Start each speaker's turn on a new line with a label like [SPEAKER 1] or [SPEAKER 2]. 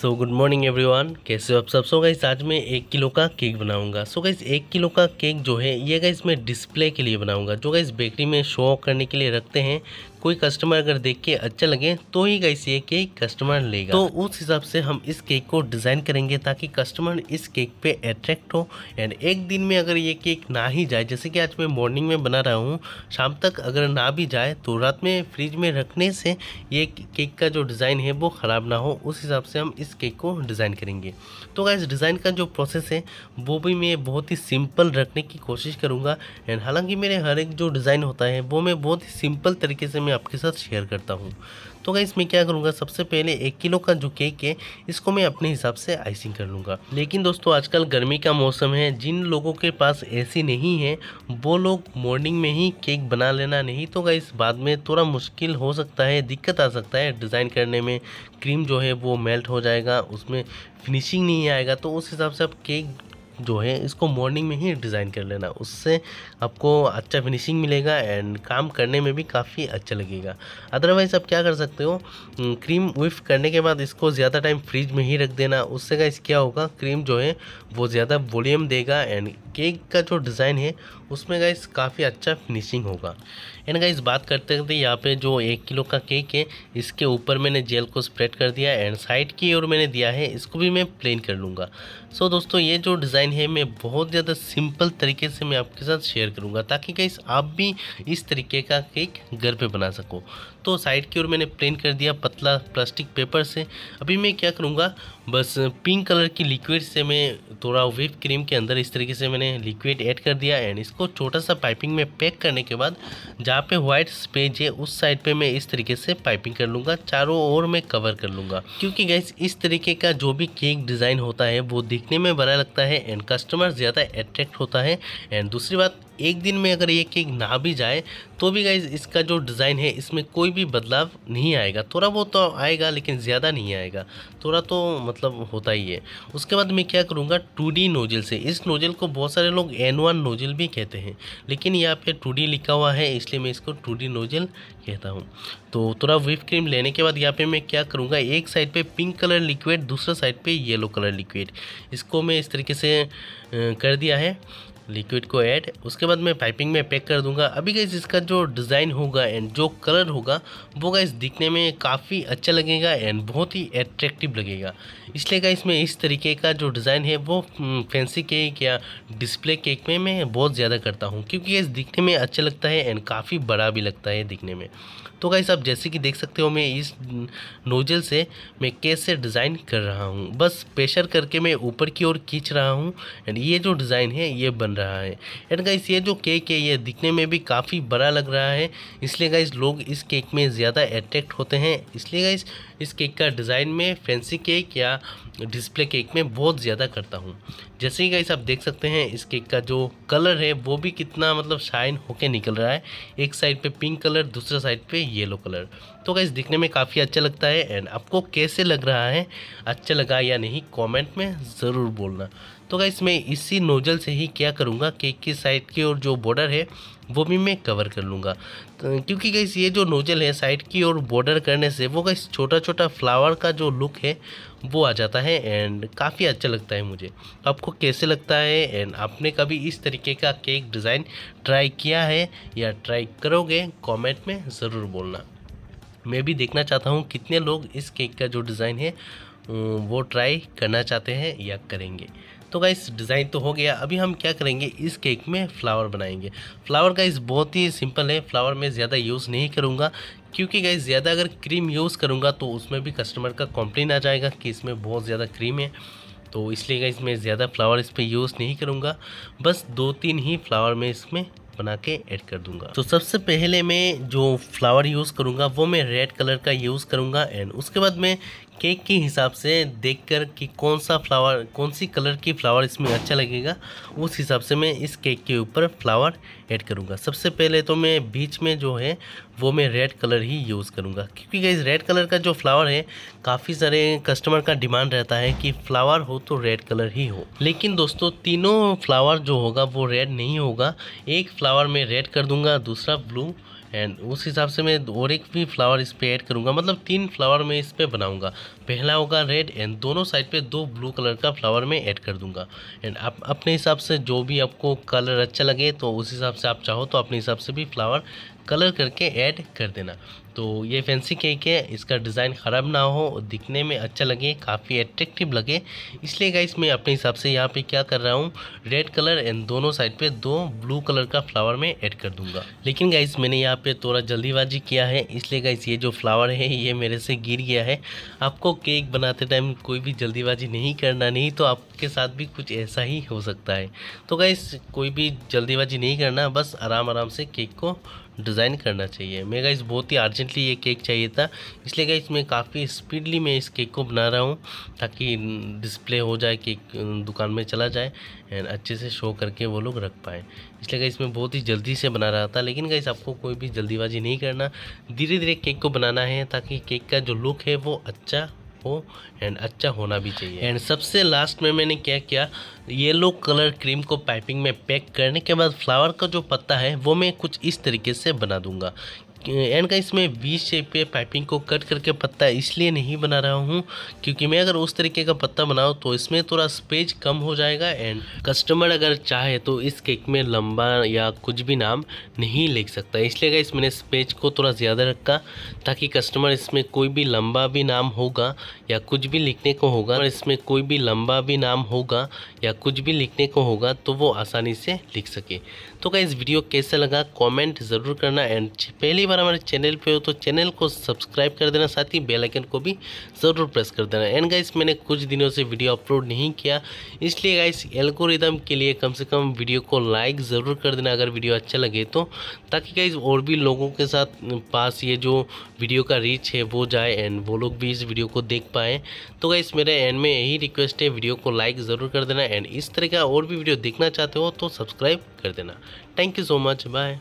[SPEAKER 1] so good morning everyone कैसे हो आप सब सो so, गाइस आज मैं एक किलो का केक बनाऊंगा सो so, गाइस एक किलो का केक जो है ये गाइस मैं डिस्प्ले के लिए बनाऊंगा जो गाइस बेकरी में शो करने के लिए रखते हैं कोई कस्टमर अगर देख के अच्छा लगे तो ही गाइस ये केक कस्टमर लेगा तो उस हिसाब से हम इस केक को डिज़ाइन करेंगे ताकि कस्टमर इस केक पे अट्रैक्ट हो एंड एक दिन में अगर ये केक ना ही जाए जैसे कि आज मैं मॉर्निंग में बना रहा हूँ शाम तक अगर ना भी जाए तो रात में फ्रिज में रखने से ये केक का जो डिज़ाइन है वो ख़राब ना हो उस हिसाब से हम इस केक को डिज़ाइन करेंगे तो गाइस डिज़ाइन का जो प्रोसेस है वो भी मैं बहुत ही सिंपल रखने की कोशिश करूँगा एंड हालाँकि मेरे हर एक जो डिज़ाइन होता है वो मैं बहुत ही सिंपल तरीके से मैं आपके साथ शेयर करता हूँ तो गाइस मैं क्या करूँगा सबसे पहले एक किलो का जो केक है इसको मैं अपने हिसाब से आइसिंग कर लूँगा लेकिन दोस्तों आजकल गर्मी का मौसम है जिन लोगों के पास ऐसी नहीं है वो लोग मॉर्निंग में ही केक बना लेना नहीं तो गाइस बाद में थोड़ा मुश्किल हो सकता है दिक्कत आ सकता है डिज़ाइन करने में क्रीम जो है वो मेल्ट हो जाएगा उसमें फिनिशिंग नहीं आएगा तो उस हिसाब से आप केक जो है इसको मॉर्निंग में ही डिज़ाइन कर लेना उससे आपको अच्छा फिनिशिंग मिलेगा एंड काम करने में भी काफ़ी अच्छा लगेगा अदरवाइज़ आप क्या कर सकते हो क्रीम हम्म, विफ करने के बाद इसको ज़्यादा टाइम फ्रिज में ही रख देना उससे का इस क्या होगा क्रीम जो है वो ज़्यादा वॉल्यूम देगा एंड केक का जो डिज़ाइन है उसमें गाइस काफ़ी अच्छा फिनिशिंग होगा एंड गाइज बात करते करते यहाँ पे जो एक किलो का केक है इसके ऊपर मैंने जेल को स्प्रेड कर दिया एंड साइड की ओर मैंने दिया है इसको भी मैं प्लेन कर लूँगा सो so, दोस्तों ये जो डिज़ाइन है मैं बहुत ज़्यादा सिंपल तरीके से मैं आपके साथ शेयर करूँगा ताकि गाइस आप भी इस तरीके का केक घर पर बना सको तो साइड की ओर मैंने प्लेन कर दिया पतला प्लास्टिक पेपर से अभी मैं क्या करूँगा बस पिंक कलर की लिक्विड से मैं थोड़ा विप क्रीम के अंदर इस तरीके से मैंने लिक्विड ऐड कर दिया एंड इसको छोटा सा पाइपिंग में पैक करने के बाद जहाँ पे व्हाइट स्पेज है उस साइड पे मैं इस तरीके से पाइपिंग कर लूँगा चारों ओर मैं कवर कर लूँगा क्योंकि गैस इस तरीके का जो भी केक डिज़ाइन होता है वो दिखने में बड़ा लगता है एंड कस्टमर ज़्यादा अट्रैक्ट होता है एंड दूसरी बात एक दिन में अगर ये केक ना भी जाए तो भी गाइज इसका जो डिज़ाइन है इसमें कोई भी बदलाव नहीं आएगा थोड़ा बहुत तो आएगा लेकिन ज़्यादा नहीं आएगा थोड़ा तो मतलब होता ही है उसके बाद मैं क्या करूँगा टू डी नोजल से इस नोजल को बहुत सारे लोग एन वन नोजल भी कहते हैं लेकिन यहाँ पे टू डी लिखा हुआ है इसलिए मैं इसको टू डी नोजल कहता हूँ तो थोड़ा विप क्रीम लेने के बाद यहाँ पे मैं क्या करूँगा एक साइड पर पिंक कलर लिक्विड दूसरा साइड पर येलो कलर लिक्विड इसको मैं इस तरीके से कर दिया है लिक्विड को ऐड उसके बाद मैं पाइपिंग में पैक कर दूंगा अभी गैस इसका जो डिज़ाइन होगा एंड जो कलर होगा वो गैस दिखने में काफ़ी अच्छा लगेगा एंड बहुत ही अट्रैक्टिव लगेगा इसलिए गैस मैं इस तरीके का जो डिज़ाइन है वो फैंसी हम्म, केक या डिस्प्ले केक में मैं बहुत ज़्यादा करता हूँ क्योंकि गैस दिखने में अच्छा लगता है एंड काफ़ी बड़ा भी लगता है दिखने में तो गाइस आप जैसे कि देख सकते हो मैं इस नोजल हम्म, से मैं कैसे डिज़ाइन कर रहा हूँ बस प्रेशर करके मैं ऊपर की ओर खींच रहा हूँ एंड ये जो डिज़ाइन है ये बन रहा है एंड गाइस ये जो केक है ये दिखने में भी काफ़ी बड़ा लग रहा है इसलिए गाइस लोग इस केक में ज़्यादा अट्रैक्ट होते हैं इसलिए गाइस इस केक का डिज़ाइन में फैंसी केक या डिस्प्ले केक में बहुत ज़्यादा करता हूँ जैसे ही गाइस आप देख सकते हैं इस केक का जो कलर है वो भी कितना मतलब शाइन होके निकल रहा है एक साइड पे पिंक कलर दूसरा साइड पे येलो कलर तो गाइस दिखने में काफ़ी अच्छा लगता है एंड आपको कैसे लग रहा है अच्छा लगा या नहीं कमेंट में ज़रूर बोलना तो क्या मैं इसी नोजल से ही क्या करूँगा केक की साइड की और जो बॉर्डर है वो भी मैं कवर कर लूँगा तो, क्योंकि गाइस ये जो नोजल है साइड की और बॉर्डर करने से वो कहीं छोटा छोटा फ्लावर का जो लुक है वो आ जाता है एंड काफ़ी अच्छा लगता है मुझे आपको कैसे लगता है एंड आपने कभी इस तरीके का केक डिज़ाइन ट्राई किया है या ट्राई करोगे कमेंट में ज़रूर बोलना मैं भी देखना चाहता हूँ कितने लोग इस केक का जो डिज़ाइन है वो ट्राई करना चाहते हैं या करेंगे तो गाइस डिज़ाइन तो हो गया अभी हम क्या करेंगे इस केक में फ्लावर बनाएंगे फ्लावर गाइस बहुत ही सिंपल है फ्लावर में ज़्यादा यूज़ नहीं करूँगा क्योंकि गाइस ज़्यादा अगर क्रीम यूज़ करूँगा तो उसमें भी कस्टमर का कॉम्प्लेन आ जाएगा कि इसमें बहुत ज़्यादा क्रीम है तो इसलिए गाइस मैं ज़्यादा फ्लावर इस पर यूज़ नहीं करूँगा बस दो तीन ही फ्लावर में इसमें बना के ऐड कर दूंगा तो सबसे पहले मैं जो फ्लावर यूज़ करूँगा वो मैं रेड कलर का यूज़ करूँगा एंड उसके बाद मैं केक के हिसाब से देखकर कि कौन सा फ्लावर कौन सी कलर की फ्लावर इसमें अच्छा लगेगा उस हिसाब से मैं इस केक के ऊपर फ्लावर ऐड करूँगा सबसे पहले तो मैं बीच में जो है वो मैं रेड कलर ही यूज़ करूँगा क्योंकि इस रेड कलर का जो फ्लावर है काफ़ी सारे कस्टमर का डिमांड रहता है कि फ्लावर हो तो रेड कलर ही हो लेकिन दोस्तों तीनों फ्लावर जो होगा वो रेड नहीं होगा एक फ्लावर मैं रेड कर दूँगा दूसरा ब्लू एंड उस हिसाब से मैं और एक भी फ्लावर इस पर ऐड करूँगा मतलब तीन फ्लावर मैं इस पर बनाऊँगा पहला होगा रेड एंड दोनों साइड पे दो ब्लू कलर का फ्लावर में ऐड कर दूंगा एंड आप अपने हिसाब से जो भी आपको कलर अच्छा लगे तो उस हिसाब से आप चाहो तो अपने हिसाब से भी फ्लावर कलर करके ऐड कर देना तो ये फैंसी केक है इसका डिज़ाइन ख़राब ना हो दिखने में अच्छा लगे काफ़ी अट्रेक्टिव लगे इसलिए गाइस मैं अपने हिसाब से यहाँ पे क्या कर रहा हूँ रेड कलर एंड दोनों साइड पे दो ब्लू कलर का फ्लावर में ऐड कर दूंगा लेकिन गाइस मैंने यहाँ पे थोड़ा जल्दीबाजी किया है इसलिए गाइस ये जो फ्लावर है ये मेरे से गिर गया है आपको केक बनाते टाइम कोई भी जल्दीबाजी नहीं करना नहीं तो आपके साथ भी कुछ ऐसा ही हो सकता है तो गाइस कोई भी जल्दीबाजी नहीं करना बस आराम आराम से केक को डिज़ाइन करना चाहिए मैं गाइस बहुत ही अर्जेंटली ये केक चाहिए था इसलिए गाइस मैं काफ़ी स्पीडली मैं इस केक को बना रहा हूँ ताकि डिस्प्ले हो जाए केक दुकान में चला जाए एंड अच्छे से शो करके वो लोग रख पाए इसलिए गाइस मैं बहुत ही जल्दी से बना रहा था लेकिन गाइस आपको कोई भी जल्दीबाजी नहीं करना धीरे धीरे केक को बनाना है ताकि केक का जो लुक है वो अच्छा हो एंड अच्छा होना भी चाहिए एंड सबसे लास्ट में मैंने क्या किया येलो कलर क्रीम को पाइपिंग में पैक करने के बाद फ्लावर का जो पत्ता है वो मैं कुछ इस तरीके से बना दूंगा एंड का इसमें वी शेप पे पाइपिंग को कट करके पत्ता इसलिए नहीं बना रहा हूँ क्योंकि मैं अगर उस तरीके का पत्ता बनाऊँ तो इसमें थोड़ा स्पेज कम हो जाएगा एंड कस्टमर अगर चाहे तो इस केक में लंबा या कुछ भी नाम नहीं लिख सकता इसलिए गाइस मैंने स्पेज को थोड़ा ज़्यादा रखा ताकि कस्टमर इसमें कोई भी लंबा भी नाम होगा या कुछ भी लिखने को होगा और इसमें कोई भी लंबा भी नाम होगा या कुछ भी लिखने को होगा तो वो आसानी से लिख सके तो क्या वीडियो कैसा लगा कमेंट ज़रूर करना एंड पहली बार बार हमारे चैनल पे हो तो चैनल को सब्सक्राइब कर देना साथ ही बेल आइकन को भी ज़रूर प्रेस कर देना एंड गाइस मैंने कुछ दिनों से वीडियो अपलोड नहीं किया इसलिए गाइस एल्गोरिदम के लिए कम से कम वीडियो को लाइक ज़रूर कर देना अगर वीडियो अच्छा लगे तो ताकि गाइस और भी लोगों के साथ पास ये जो वीडियो का रीच है वो जाए एंड वो लोग भी इस वीडियो को देख पाएँ तो गाइस मेरे एंड में यही रिक्वेस्ट है वीडियो को लाइक ज़रूर कर देना एंड इस तरह का और भी वीडियो देखना चाहते हो तो सब्सक्राइब कर देना thank you so much bye